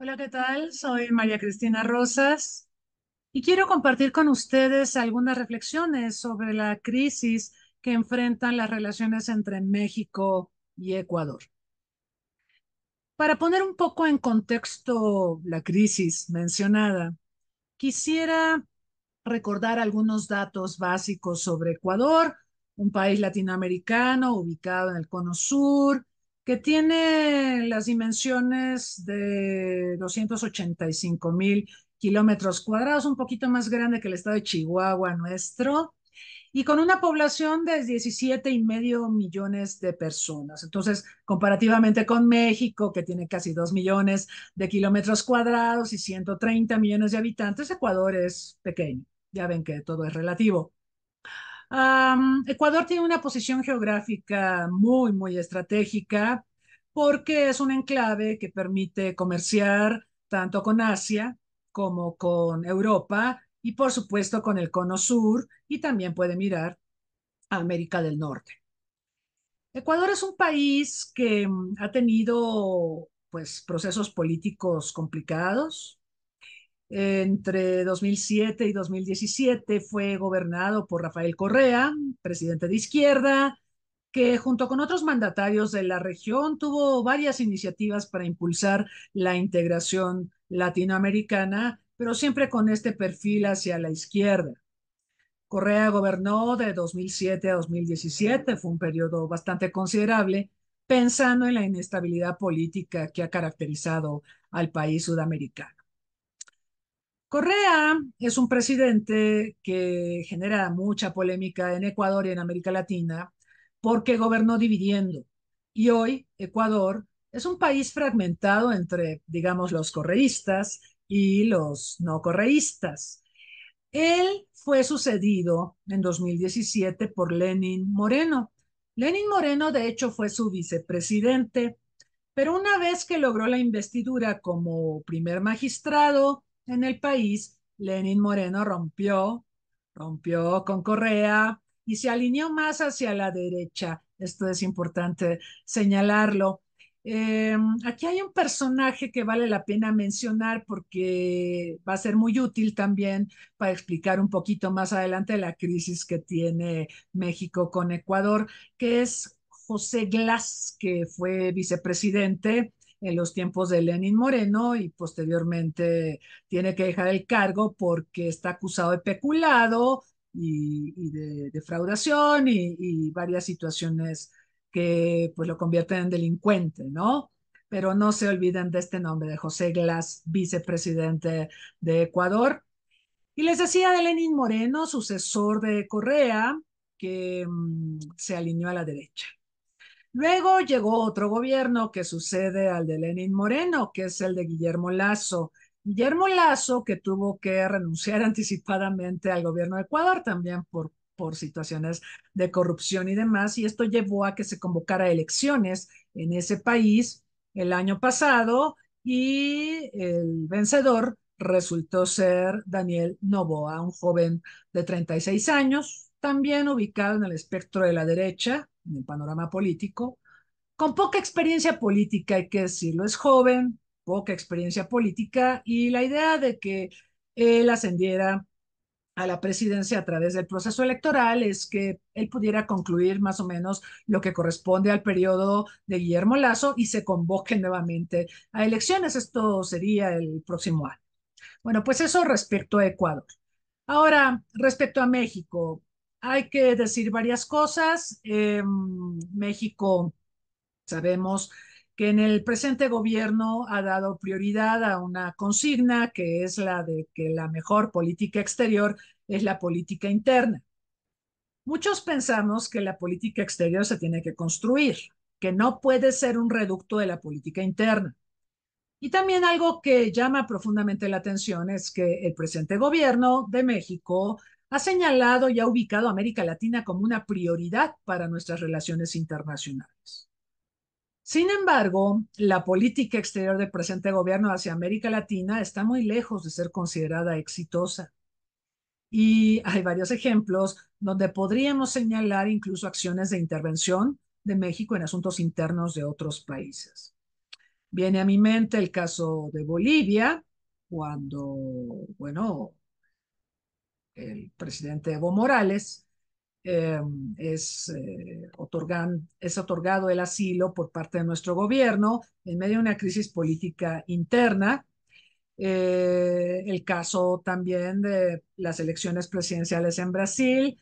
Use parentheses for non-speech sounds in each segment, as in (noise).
Hola, ¿qué tal? Soy María Cristina Rosas y quiero compartir con ustedes algunas reflexiones sobre la crisis que enfrentan las relaciones entre México y Ecuador. Para poner un poco en contexto la crisis mencionada, quisiera recordar algunos datos básicos sobre Ecuador, un país latinoamericano ubicado en el Cono Sur, que tiene las dimensiones de 285 mil kilómetros cuadrados, un poquito más grande que el estado de Chihuahua nuestro, y con una población de 17 y medio millones de personas. Entonces, comparativamente con México, que tiene casi 2 millones de kilómetros cuadrados y 130 millones de habitantes, Ecuador es pequeño. Ya ven que todo es relativo. Ecuador tiene una posición geográfica muy, muy estratégica porque es un enclave que permite comerciar tanto con Asia como con Europa y por supuesto con el Cono Sur y también puede mirar a América del Norte. Ecuador es un país que mm, ha tenido pues procesos políticos complicados, entre 2007 y 2017 fue gobernado por Rafael Correa, presidente de izquierda, que junto con otros mandatarios de la región tuvo varias iniciativas para impulsar la integración latinoamericana, pero siempre con este perfil hacia la izquierda. Correa gobernó de 2007 a 2017, fue un periodo bastante considerable, pensando en la inestabilidad política que ha caracterizado al país sudamericano. Correa es un presidente que genera mucha polémica en Ecuador y en América Latina porque gobernó dividiendo. Y hoy Ecuador es un país fragmentado entre, digamos, los correístas y los no correístas. Él fue sucedido en 2017 por Lenin Moreno. Lenin Moreno, de hecho, fue su vicepresidente, pero una vez que logró la investidura como primer magistrado, en el país, Lenin Moreno rompió, rompió con Correa y se alineó más hacia la derecha. Esto es importante señalarlo. Em, aquí hay un personaje que vale la pena mencionar porque va a ser muy útil también para explicar un poquito más adelante la crisis que tiene México con Ecuador, que es José Glass, que fue vicepresidente en los tiempos de Lenin Moreno y posteriormente tiene que dejar el cargo porque está acusado de peculado y, de defraudación y, varias situaciones que pues lo convierten en delincuente, ¿no? Pero no se olviden de este nombre de José Glass, vicepresidente de Ecuador. Y les decía de Lenin Moreno, sucesor de Correa, que mm, se alineó a la derecha. Luego llegó otro gobierno que sucede al de Lenin Moreno, que es el de Guillermo Lazo. Guillermo Lazo, que tuvo que renunciar (laughs) anticipadamente al gobierno de Ecuador también por, por situaciones de corrupción y demás, y esto llevó a que se convocara elecciones en ese país el año pasado y el vencedor resultó ser Daniel Novoa, un joven de 36 años, también ubicado en el espectro de la derecha, en el panorama político, con poca experiencia política, hay que decirlo, es joven, poca experiencia política, y la idea de que él ascendiera a la presidencia a través del proceso electoral es que él pudiera concluir más o menos lo que corresponde al periodo de Guillermo Lazo y se convoque nuevamente a elecciones. Esto sería el próximo año. Bueno, pues eso respecto a Ecuador. Ahora, respecto a México, hay que decir varias cosas. Em, México, sabemos que en el presente gobierno ha dado prioridad a una consigna que es la de que la mejor política exterior es la política interna. Muchos pensamos que la política exterior se tiene que construir, que no puede ser un reducto de la política interna. Y también algo que llama profundamente la atención es que el presente gobierno de México ha señalado y ha ubicado a América Latina como una prioridad para nuestras relaciones internacionales. Sin embargo, la política exterior del presente gobierno hacia América Latina está muy lejos de ser considerada exitosa. Y hay varios ejemplos donde podríamos señalar incluso acciones de intervención de México en asuntos internos de otros países. Viene a mi mente el caso de Bolivia, cuando, bueno, el presidente Evo Morales, eh, eh, es, otorgado el asilo por parte de nuestro gobierno en medio de una crisis política interna. Eh, el caso también de las elecciones presidenciales en Brasil,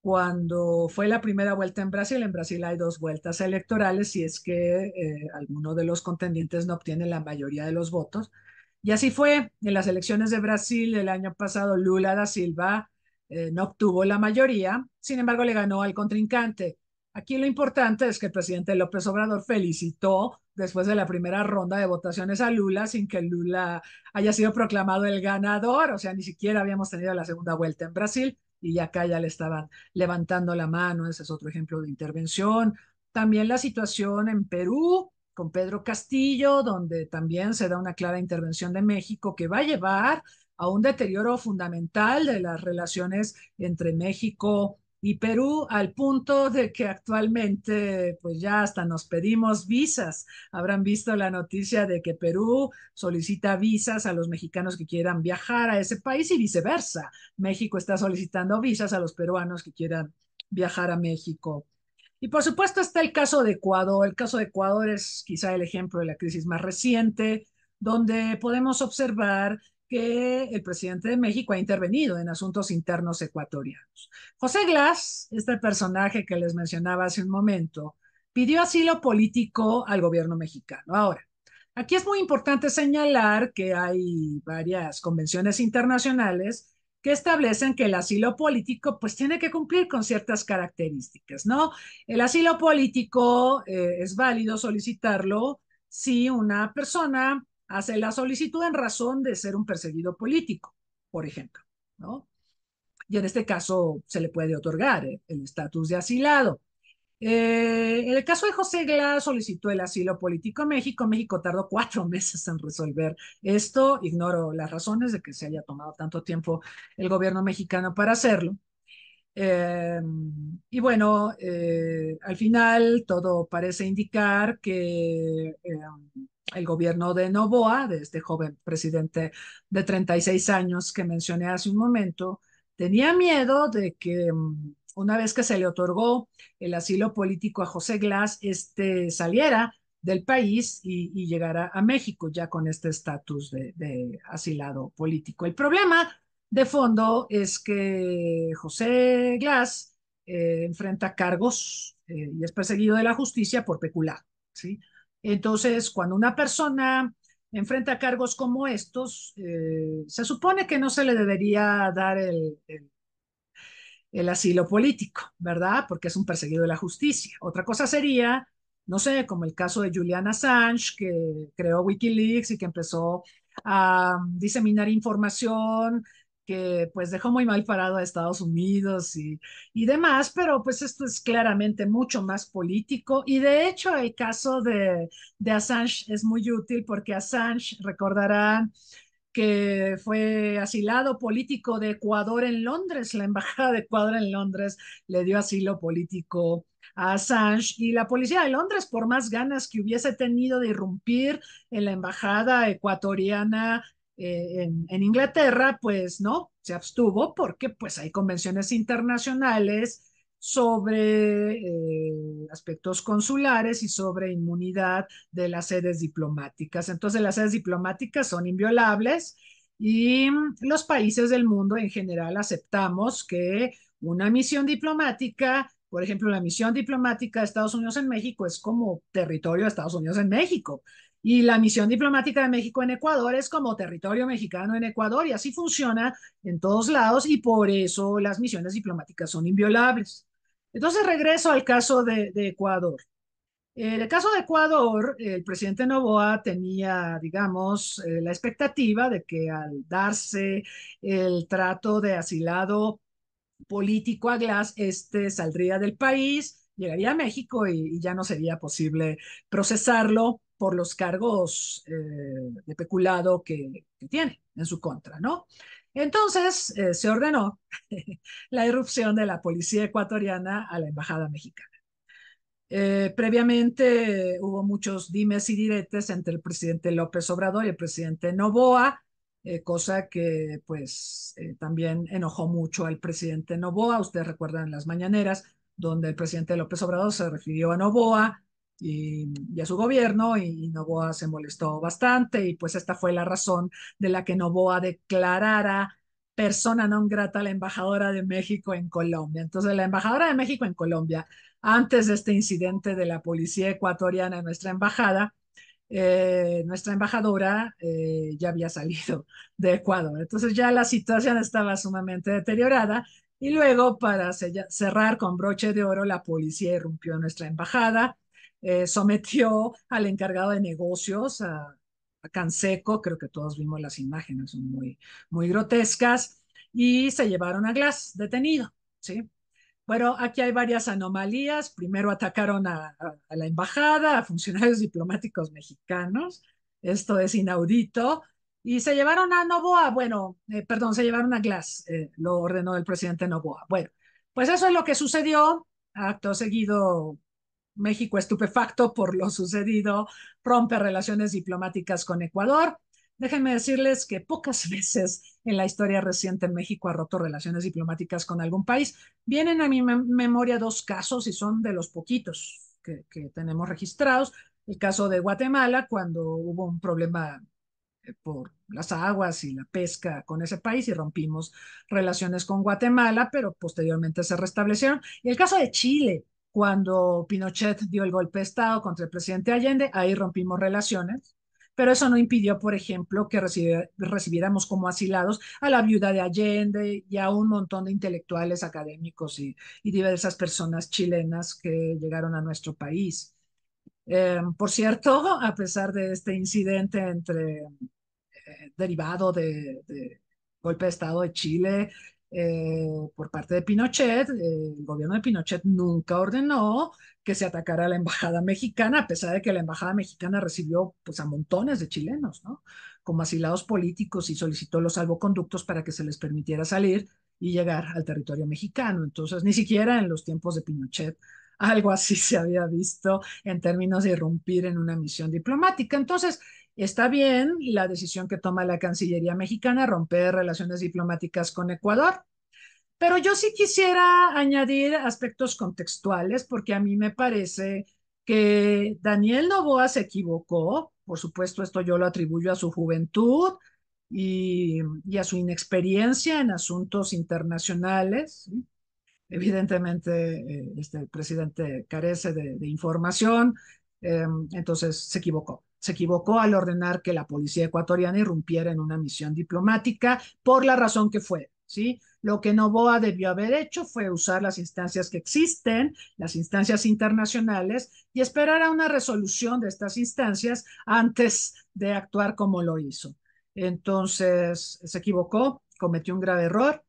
cuando fue la primera vuelta en Brasil, en Brasil hay dos vueltas electorales si es que alguno de los contendientes no obtiene la mayoría de los votos. Y así fue. En las elecciones de Brasil el año pasado, Lula da Silva eh, no obtuvo la mayoría, sin embargo le ganó al contrincante. Aquí lo importante es que el presidente López Obrador felicitó después de la primera ronda de votaciones a Lula sin que Lula haya sido proclamado el ganador, o sea, ni siquiera habíamos tenido la segunda vuelta en Brasil y acá ya le estaban levantando la mano, ese es otro ejemplo de intervención. También la situación en Perú, con Pedro Castillo, donde también se da una clara intervención de México que va a llevar a un deterioro fundamental de las relaciones entre México y Perú al punto de que actualmente pues ya hasta nos pedimos visas. Habrán visto la noticia de que Perú solicita visas a los mexicanos que quieran viajar a ese país y viceversa. México está solicitando visas a los peruanos que quieran viajar a México. Y por supuesto está el caso de Ecuador. El caso de Ecuador es quizá el ejemplo de la crisis más reciente, donde podemos observar que el presidente de México ha intervenido en asuntos internos ecuatorianos. José Glass, este personaje que les mencionaba hace un momento, pidió asilo político al gobierno mexicano. Ahora, aquí es muy importante señalar que hay varias convenciones internacionales que establecen que el asilo político pues tiene que cumplir con ciertas características, ¿no? El asilo político eh, es válido solicitarlo si una persona hace la solicitud en razón de ser un perseguido político, por ejemplo, ¿no? Y en este caso se le puede otorgar eh, el estatus de asilado. Eh, en el caso de José Glaz solicitó el asilo político en México. México tardó cuatro (laughs) meses en resolver esto. Ignoro las razones de que se haya tomado tanto tiempo el gobierno mexicano para hacerlo. Eh, y bueno, eh, al final todo parece indicar que el gobierno de Novoa, de este joven presidente de 36 años que mencioné hace un momento, tenía miedo de que mm, una vez que se le otorgó el asilo político a José Glass, este saliera del país y, llegara a México ya con este estatus de, asilado político. El problema de fondo es que José Glass eh, enfrenta cargos eh, y es perseguido de la justicia por peculado. ¿sí? Entonces, cuando una persona enfrenta cargos como estos, eh, se supone que no se le debería dar el, el asilo político, ¿verdad? Porque es un perseguido de la justicia. Otra cosa sería, no sé, como el caso de Julian Assange, que creó Wikileaks y que empezó a diseminar información que pues dejó muy mal parado a Estados Unidos y, demás, pero pues esto es claramente mucho más político y de hecho el caso de, de Assange es muy útil porque Assange, recordarán, que fue asilado político de Ecuador en Londres. La Embajada de Ecuador en Londres le dio asilo político a Assange y la policía de Londres, por más ganas que hubiese tenido de irrumpir en la embajada ecuatoriana eh, en, en Inglaterra, pues no, se abstuvo porque pues hay convenciones internacionales sobre eh, aspectos consulares y sobre inmunidad de las sedes diplomáticas. Entonces, las sedes diplomáticas son inviolables y mm, los países del mundo en general aceptamos que una misión diplomática, por ejemplo, la misión diplomática de Estados Unidos en México es como territorio de Estados Unidos en México. Y la misión diplomática de México en Ecuador es como territorio mexicano en Ecuador y así funciona en todos lados y por eso las misiones diplomáticas son inviolables. Entonces regreso al caso de, Ecuador. En el caso de Ecuador, el presidente Novoa tenía, digamos, eh, la expectativa de que al darse el trato de asilado político a Glass, este saldría del país, llegaría a México y, ya no sería posible procesarlo por los cargos eh, de peculado que tiene en su contra, ¿no? Entonces eh, se ordenó (laughs) la irrupción de la policía ecuatoriana a la embajada mexicana. Eh, previamente hubo muchos dimes y diretes entre el presidente López Obrador y el presidente Novoa, eh, cosa que pues también enojó mucho al presidente Novoa. Ustedes recuerdan las mañaneras donde el presidente López Obrador se refirió a Novoa y, a su gobierno y Novoa se molestó bastante y pues esta fue la razón de la que Novoa declarara persona no grata a la embajadora de México en Colombia. Entonces, la embajadora de México en Colombia, antes de este incidente de la policía ecuatoriana en nuestra embajada, eh, nuestra embajadora eh, ya había salido de Ecuador. Entonces ya la situación estaba sumamente deteriorada y luego para cerrar con broche de oro, la policía irrumpió en nuestra embajada, eh, sometió al encargado de negocios, a, Canseco, creo que todos vimos las imágenes, son muy, muy grotescas, y se llevaron a Glass detenido, ¿sí? Bueno, aquí hay varias anomalías. Primero atacaron a, la embajada, a funcionarios diplomáticos mexicanos. Esto es inaudito. Y se llevaron a Novoa, bueno, eh, perdón, se llevaron a Glass, eh, lo ordenó el presidente Novoa. Bueno, pues eso es lo que sucedió. Acto seguido México estupefacto por lo sucedido, rompe relaciones diplomáticas con Ecuador. Déjenme decirles que pocas (laughs) veces en la historia reciente México ha roto relaciones diplomáticas con algún país. Vienen a mi memoria dos casos y son de los poquitos que, tenemos registrados. El caso de Guatemala, cuando hubo un problema eh, por las aguas y la pesca con ese país y rompimos relaciones con Guatemala, pero posteriormente se restablecieron. Y el caso de Chile, cuando Pinochet dio el golpe de Estado contra el presidente Allende, ahí rompimos relaciones, pero eso no impidió, por ejemplo, que recibiéramos como asilados a la viuda de Allende y a un montón de intelectuales, académicos y, diversas personas chilenas que llegaron a nuestro país. Eh, por cierto, a pesar de este incidente entre, eh, derivado del golpe de Estado de Chile eh, por parte de Pinochet, eh, el gobierno de Pinochet nunca ordenó que se atacara a la embajada mexicana, a pesar de que la embajada mexicana recibió pues a montones de chilenos, Como asilados políticos y solicitó los salvoconductos para que se les permitiera salir y llegar al territorio mexicano. Entonces, ni siquiera en los tiempos de Pinochet algo así (laughs) se había visto en términos de irrumpir en una misión diplomática. Entonces, Está bien la decisión que toma la Cancillería mexicana romper relaciones diplomáticas con Ecuador, pero yo sí quisiera añadir aspectos contextuales porque a mí me parece que Daniel Novoa se equivocó, por supuesto esto yo lo atribuyo a su juventud y, a su inexperiencia en asuntos internacionales. Evidentemente, eh, este, presidente carece de, información, eh, entonces se equivocó se equivocó al ordenar que la policía ecuatoriana irrumpiera en una misión diplomática por la razón que fue, ¿sí? Lo que Novoa debió haber hecho fue usar las instancias que existen, las instancias internacionales, y esperar a una resolución de estas instancias antes de actuar como lo hizo. Entonces, se equivocó, cometió un grave error,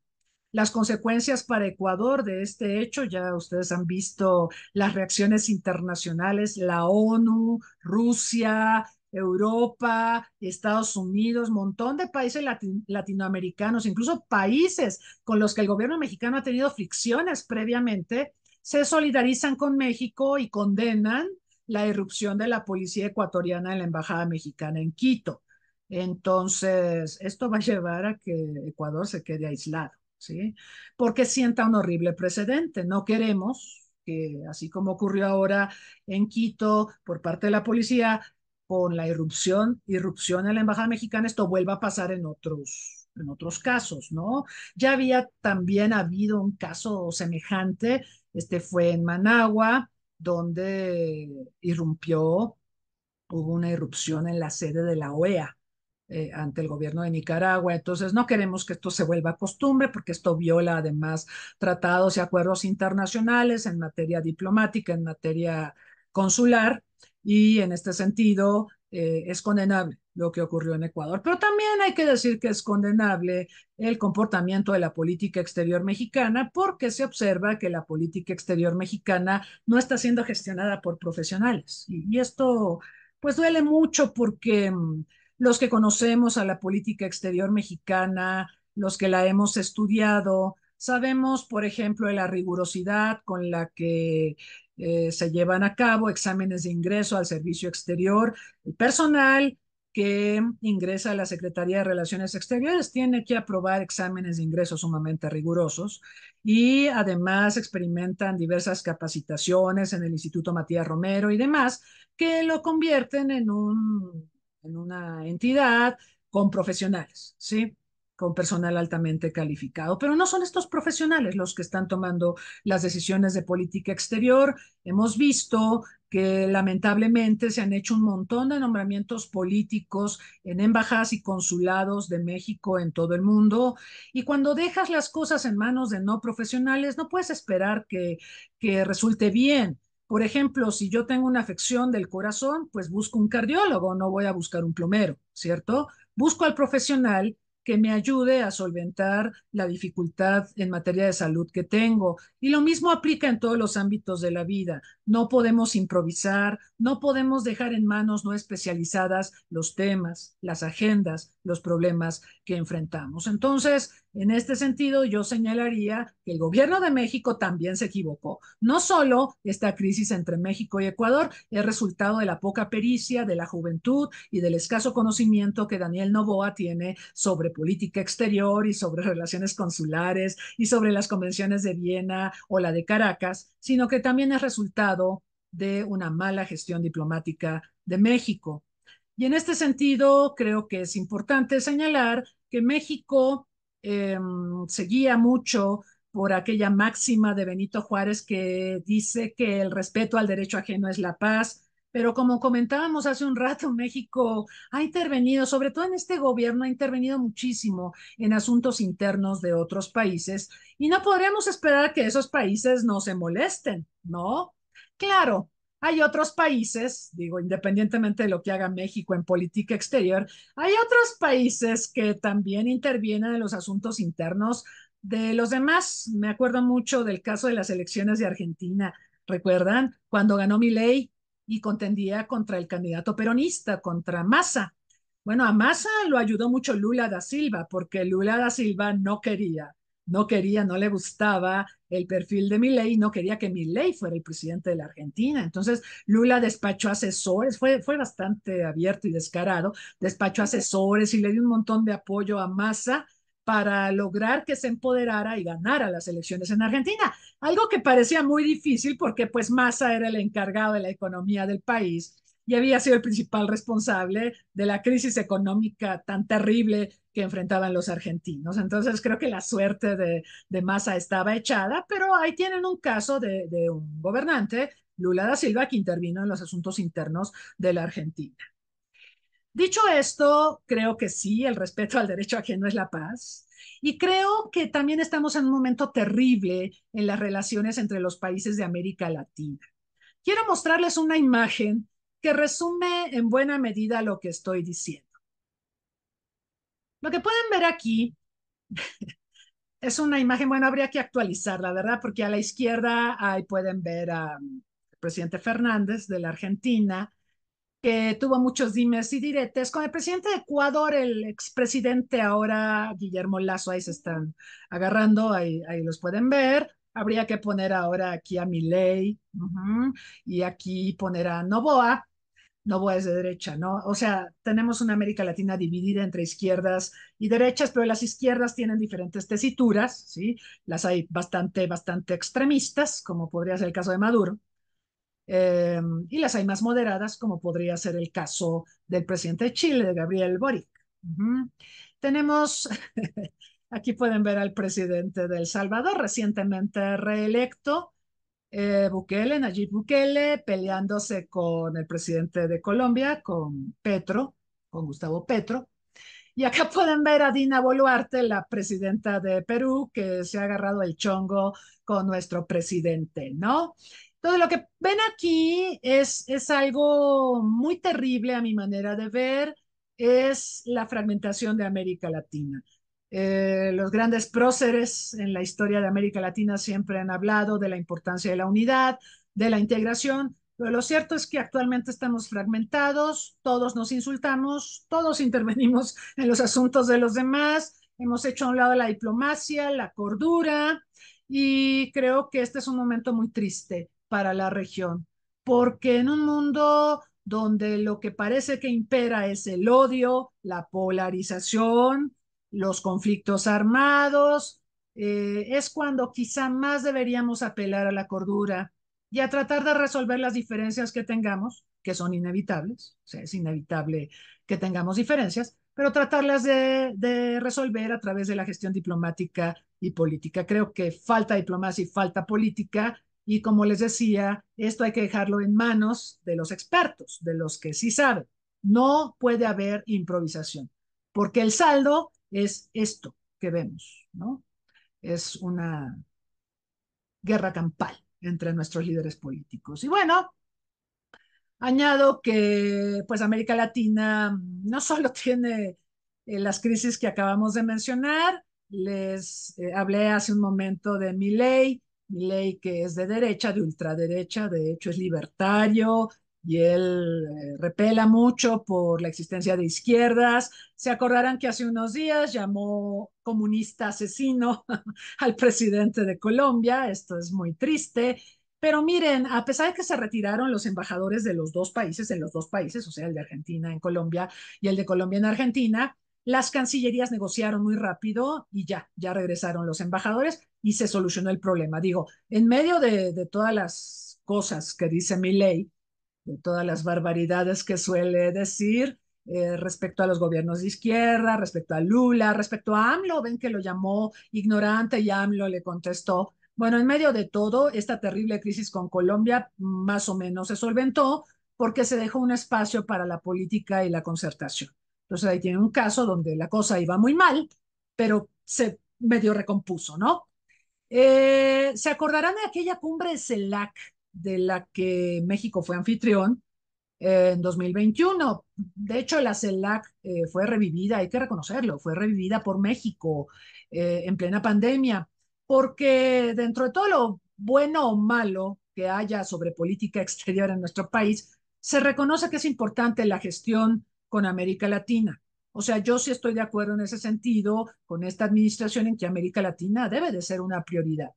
las consecuencias para Ecuador de este hecho, ya ustedes han visto las reacciones internacionales, la ONU, Rusia, Europa, Estados Unidos, montón de países latinoamericanos, incluso países con los que el gobierno mexicano ha tenido fricciones previamente, se solidarizan con México y condenan la irrupción de la policía ecuatoriana en la Embajada Mexicana en Quito. Entonces, esto va a llevar a que Ecuador se quede aislado. ¿sí? Porque sienta un horrible precedente. No queremos que, así como ocurrió ahora en Quito por parte de la policía, con la irrupción, irrupción en la Embajada Mexicana, esto vuelva a pasar en otros en otros casos, ¿no? Ya había también habido un caso semejante, este fue en Managua, donde irrumpió, hubo una irrupción en la sede de la OEA, eh, ante el gobierno de Nicaragua. Entonces, no queremos que esto se vuelva costumbre porque esto viola además tratados y acuerdos internacionales en materia diplomática, en materia consular y en este sentido eh, es condenable lo que ocurrió en Ecuador. Pero también hay que decir que es condenable el comportamiento de la política exterior mexicana porque se observa que la política exterior mexicana no está siendo gestionada por profesionales. y esto pues duele mucho porque mm, los que conocemos a la política exterior mexicana, los que la hemos estudiado, sabemos, por ejemplo, de la rigurosidad con la que eh, se llevan a cabo exámenes de ingreso al servicio exterior. El personal que ingresa a la Secretaría de Relaciones Exteriores tiene que aprobar exámenes de ingreso sumamente rigurosos y además experimentan diversas capacitaciones en el Instituto Matías Romero y demás que lo convierten en un en una entidad con profesionales, ¿sí? con personal altamente calificado. Pero no son estos profesionales los que están tomando las decisiones de política exterior. Hemos visto que lamentablemente se han hecho un montón de nombramientos políticos en embajadas y consulados de México en todo el mundo. Y cuando dejas las cosas en manos de no profesionales, no puedes esperar que, que resulte bien. Por ejemplo, si yo tengo una afección del corazón, pues busco un cardiólogo, no voy a buscar un plomero, ¿cierto? Busco al profesional que me ayude a solventar la dificultad en materia de salud que tengo. Y lo mismo aplica en todos los ámbitos de la vida. No podemos improvisar, no podemos dejar en manos no especializadas los temas, las agendas, los problemas que enfrentamos. Entonces, en este sentido, yo señalaría que el gobierno de México también se equivocó. No solo esta crisis entre México y Ecuador es resultado de la poca pericia, de la juventud y del escaso conocimiento que Daniel Novoa tiene sobre política exterior y sobre relaciones consulares y sobre las convenciones de Viena o la de Caracas, sino que también es resultado de una mala gestión diplomática de México. Y en este sentido, creo que es importante señalar que México Em, seguía mucho por aquella máxima de Benito Juárez que dice que el respeto al derecho ajeno es la paz. Pero como comentábamos hace un rato, (laughs) México ha intervenido, sobre todo en este gobierno, ha intervenido muchísimo en asuntos internos de otros países y no podríamos esperar que esos países no se molesten, ¿no? Claro, hay otros países, digo, independientemente de lo que haga México en política exterior, hay otros países que también intervienen en los asuntos internos de los demás. Me acuerdo mucho del caso de las elecciones de Argentina, ¿recuerdan? Cuando ganó mi ley y contendía contra el candidato peronista, contra Massa. Bueno, a Massa lo ayudó mucho Lula da Silva, porque Lula da Silva no quería no quería, no le gustaba el perfil de Milei, no quería que Milei fuera el presidente de la Argentina. Entonces, Lula despachó asesores, fue, fue bastante abierto y descarado, despachó asesores y le dio un montón de apoyo a Massa para lograr que se empoderara y ganara las elecciones en Argentina, algo que parecía muy difícil porque pues Massa era el encargado de la economía del país y había sido el principal responsable de la crisis económica tan terrible que enfrentaban los argentinos. Entonces creo que la suerte de, de Massa estaba echada, pero ahí tienen un caso de, de un gobernante, Lula da Silva, que intervino en los asuntos internos de la Argentina. Dicho esto, creo que sí, el respeto al derecho ajeno es la paz. Y creo que también estamos en un momento terrible en las relaciones entre los países de América Latina. Quiero mostrarles una imagen que resume en buena medida lo que estoy diciendo. Lo que pueden ver aquí (laughs) es una imagen, bueno, habría que actualizarla, ¿verdad? Porque a la izquierda ahí pueden ver al um, presidente Fernández de la Argentina, que tuvo muchos dimes y diretes con el presidente de Ecuador, el expresidente ahora Guillermo Lazo, ahí se están agarrando, ahí, los pueden ver. Habría que poner ahora aquí a Miley y aquí poner a Novoa, no voy de derecha, ¿no? O sea, tenemos una América Latina dividida entre izquierdas y derechas, pero las izquierdas tienen diferentes tesituras, ¿sí? Las hay bastante, bastante extremistas, como podría ser el caso de Maduro, eh, y las hay más moderadas, como podría ser el caso del presidente de Chile, de Gabriel Boric. Tenemos, (laughs) aquí pueden ver al presidente de Salvador, recientemente reelecto, eh, Bukele, Nayib Bukele, peleándose con el presidente de Colombia, con Petro, con Gustavo Petro. Y acá (laughs) pueden ver a Dina Boluarte, la presidenta de Perú, que se ha agarrado el chongo con nuestro presidente, ¿no? Entonces, lo que ven aquí es algo muy terrible a mi manera de ver, es la fragmentación de América Latina. Eh, los grandes próceres en la historia de América Latina siempre han hablado de la importancia de la unidad, de la integración, pero lo cierto es que actualmente estamos fragmentados, todos nos insultamos, todos (laughs) intervenimos en los asuntos de los demás, hemos hecho a un lado la diplomacia, la cordura, y creo que este es un momento muy triste para la región, porque en un mundo donde lo que parece que impera es el odio, la polarización, los conflictos armados, eh, es cuando quizá más deberíamos apelar a la cordura y a tratar de resolver las diferencias que tengamos, que son inevitables, sea, es inevitable que tengamos diferencias, pero tratarlas de, de resolver a través de la gestión diplomática y política. Creo que falta diplomacia y falta política, y como les decía, esto hay que dejarlo en manos de los expertos, de los que sí saben. No puede haber improvisación, porque el saldo es esto que vemos, ¿no? Es una guerra campal entre nuestros líderes políticos. Y bueno, añado que pues América Latina no solo (laughs) tiene eh, las crisis que acabamos de mencionar, les eh, hablé hace un momento de mi ley, mi ley que es de derecha, de ultraderecha, de hecho es libertario, y él eh, repela mucho por la existencia de izquierdas. Se acordarán que hace unos días llamó comunista asesino (laughs) al presidente de Colombia. Esto es muy triste. Pero miren, a pesar de que se retiraron los embajadores de los dos países, en los dos países, o sea, el de Argentina en Colombia y el de Colombia en Argentina, las cancillerías negociaron muy rápido y ya, ya regresaron los embajadores y se solucionó el problema. Digo, en medio de, de todas las cosas que dice mi ley, de todas las barbaridades que suele decir eh, respecto a los gobiernos de izquierda, respecto a Lula, respecto a AMLO. Ven que lo llamó ignorante y AMLO le contestó. Bueno, en medio de todo, esta terrible crisis con Colombia más o menos se solventó porque se dejó un espacio para la política y la concertación. Entonces ahí tiene un caso donde la cosa iba muy mal, pero se medio recompuso, ¿no? Eh, se acordarán de aquella cumbre CELAC de la que México fue anfitrión eh, en 2021. De hecho, la CELAC eh, fue revivida, hay que reconocerlo, fue revivida por México eh, en plena pandemia, porque dentro de todo lo bueno o malo que haya sobre política exterior en nuestro país, se reconoce que es importante la gestión con América Latina. O sea, yo sí estoy de acuerdo en ese sentido con esta administración en que América Latina debe de ser una prioridad.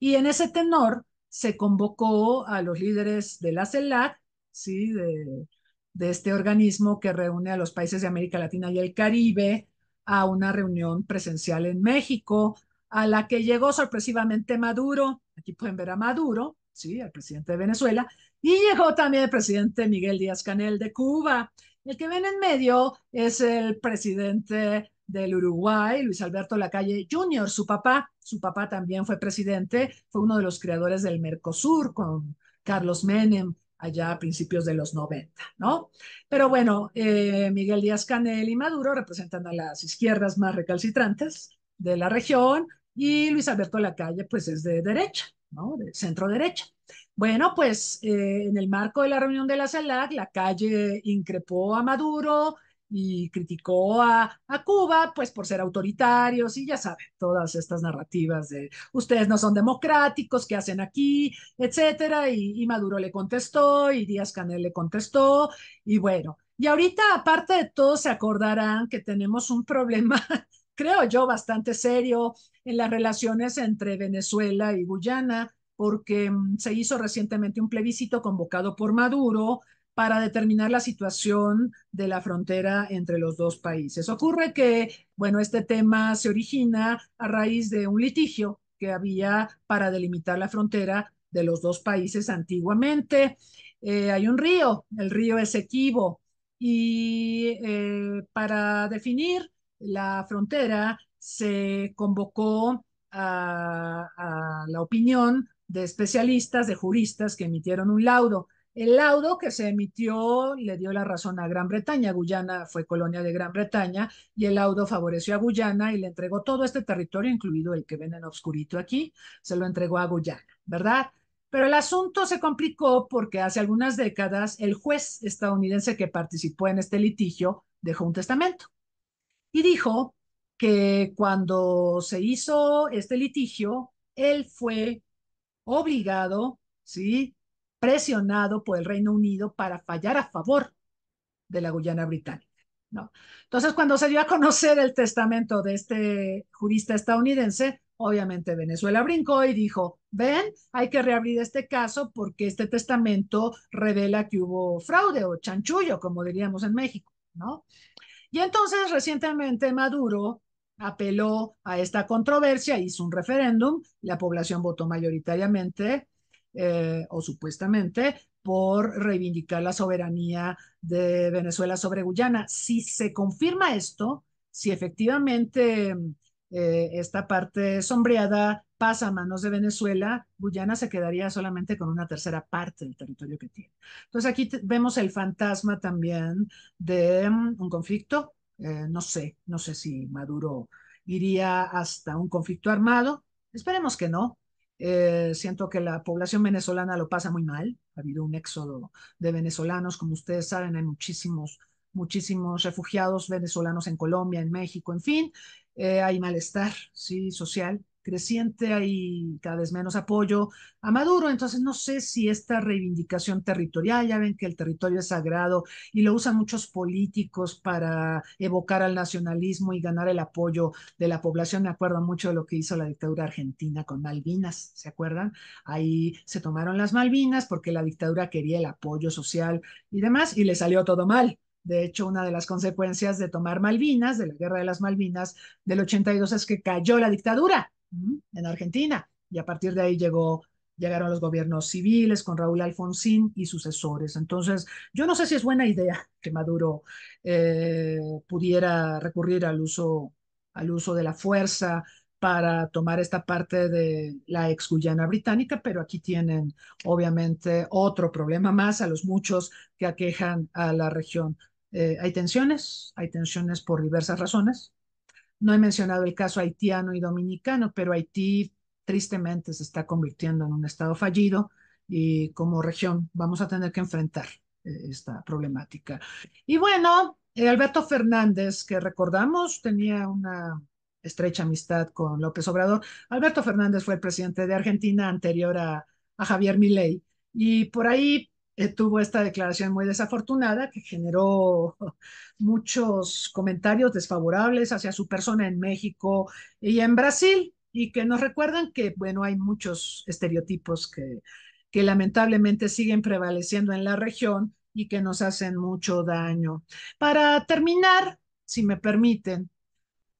Y en ese tenor, se convocó a los líderes de la CELAC, ¿sí? de, de este organismo que reúne a los países de América Latina y el Caribe, a una reunión presencial en México, a la que llegó sorpresivamente Maduro, aquí pueden ver a Maduro, sí, el presidente de Venezuela, y llegó también el presidente Miguel Díaz Canel de Cuba. El que ven en medio es el presidente del Uruguay, Luis Alberto Lacalle Jr., su papá. Su papá también fue presidente, fue uno de los creadores del Mercosur con Carlos Menem allá a principios de los 90, ¿no? Pero bueno, eh, Miguel Díaz Canel y Maduro representan a las izquierdas más recalcitrantes de la región y Luis Alberto Lacalle pues es de derecha, ¿no? De centro derecha. Bueno, pues eh, en el marco de la reunión de la CELAC, Lacalle increpó a Maduro, y criticó a, Cuba, pues por ser autoritarios y ya saben, todas estas narrativas de ustedes no son democráticos, ¿qué hacen aquí? Etcétera. Y, y Maduro le contestó y Díaz Canel le contestó y bueno. Y ahorita, aparte de todo, se acordarán que tenemos un problema, (laughs) creo yo, bastante serio en las relaciones entre Venezuela y Guyana, porque mm, se hizo recientemente un plebiscito convocado por Maduro para determinar la situación de la frontera entre los dos países. Ocurre que, bueno, este tema se origina a raíz de un litigio que había para delimitar la frontera de los dos países antiguamente. Eh, hay un río, el río Esequibo, y eh, para definir la frontera se convocó a la opinión de especialistas, de juristas que emitieron un laudo el laudo que se emitió le dio la razón a Gran Bretaña. Guyana fue colonia de Gran Bretaña y el laudo favoreció a Guyana y le entregó todo este territorio, incluido el que ven en obscurito aquí, se lo entregó a Guyana, ¿verdad? Pero el asunto se complicó porque hace algunas décadas el juez estadounidense que participó en este litigio dejó un testamento y dijo que cuando se hizo este litigio, él fue obligado, ¿sí? presionado por el Reino Unido para fallar a favor de la Guyana británica. ¿no? Entonces, cuando se dio a conocer el testamento de este jurista estadounidense, obviamente Venezuela brincó y dijo, ven, hay que reabrir este caso porque este testamento revela que hubo fraude o chanchullo, como diríamos en México, ¿no? Y entonces recientemente Maduro apeló a esta controversia, hizo un referéndum, la población votó mayoritariamente eh, o supuestamente por reivindicar la soberanía de Venezuela sobre Guyana. Si se confirma esto, si efectivamente eh, esta parte sombreada pasa a manos de Venezuela, Guyana se quedaría solamente con una tercera parte del territorio que tiene. Entonces aquí vemos el fantasma también de mm, un conflicto. Eh, no sé, no sé si Maduro iría hasta un conflicto armado. Esperemos que no, eh, siento que la población venezolana lo pasa muy mal. Ha habido un éxodo de venezolanos, como ustedes saben, hay muchísimos, muchísimos refugiados venezolanos en Colombia, en México, en fin. Eh, hay malestar, sí, social creciente, hay cada vez menos apoyo a Maduro, entonces no sé si esta reivindicación territorial, ya ven que el territorio es sagrado y lo usan muchos políticos para evocar al nacionalismo y ganar el apoyo de la población, me acuerdo mucho de lo que hizo la dictadura argentina con Malvinas, ¿se acuerdan? Ahí se tomaron las Malvinas porque la dictadura quería el apoyo social y demás y le salió todo mal. De hecho, una de las consecuencias de tomar Malvinas, de la guerra de las Malvinas del 82, es que cayó la dictadura en Argentina. Y a partir de ahí llegó, llegaron los gobiernos civiles con Raúl Alfonsín y sucesores. Entonces, yo no sé si es buena idea (laughs) que Maduro eh, pudiera recurrir al uso, al uso de la fuerza para tomar esta parte de la ex Guyana británica, pero aquí tienen obviamente otro problema más a los muchos que aquejan a la región. Eh, hay tensiones, hay tensiones por diversas razones, no he mencionado el caso haitiano y dominicano, pero Haití tristemente se está convirtiendo en un estado fallido y como región vamos a tener que enfrentar eh, esta problemática. Y bueno, eh, Alberto Fernández, que recordamos tenía una estrecha amistad con López Obrador. Alberto Fernández fue el presidente de Argentina anterior a, Javier Milei y por ahí eh, tuvo esta declaración muy desafortunada que generó (laughs) muchos comentarios desfavorables hacia su persona en México y en Brasil y que nos recuerdan que, bueno, hay muchos estereotipos que, que lamentablemente siguen prevaleciendo en la región y que nos hacen mucho daño. Para terminar, si me permiten,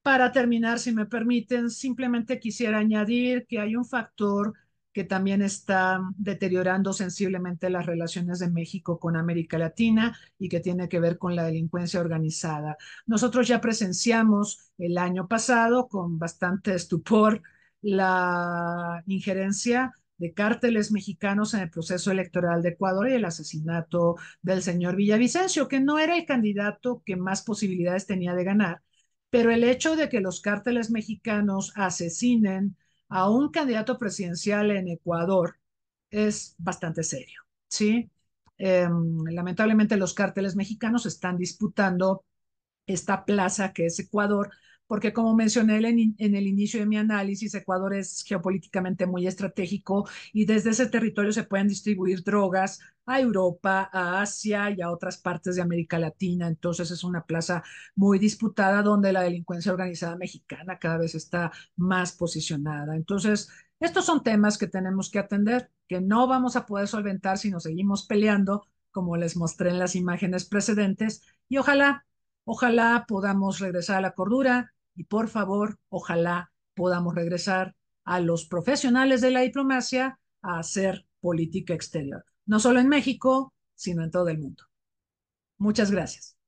para terminar, si me permiten, simplemente quisiera añadir que hay un factor que también está deteriorando sensiblemente las relaciones de México con América Latina y que tiene que ver con la delincuencia organizada. Nosotros ya presenciamos el año pasado con bastante estupor la injerencia de cárteles mexicanos en el proceso electoral de Ecuador y el asesinato del señor Villavicencio, que no era el candidato que más posibilidades tenía de ganar, pero el hecho de que los cárteles mexicanos asesinen a un candidato presidencial en Ecuador es bastante serio, ¿sí? Em, lamentablemente los cárteles mexicanos están disputando esta plaza que es Ecuador porque como mencioné en, el inicio de mi análisis, Ecuador es geopolíticamente muy estratégico y desde ese territorio se pueden distribuir drogas a Europa, a Asia y a otras partes de América Latina. Entonces es una plaza muy disputada donde la delincuencia organizada mexicana cada vez está más posicionada. Entonces, estos son temas que tenemos que atender, que no vamos a poder solventar si nos seguimos peleando, como les mostré en las imágenes precedentes, y ojalá, ojalá podamos regresar a la cordura, y por favor, ojalá podamos regresar a los profesionales de la diplomacia a hacer política exterior, no solo en México, sino en todo el mundo. Muchas gracias.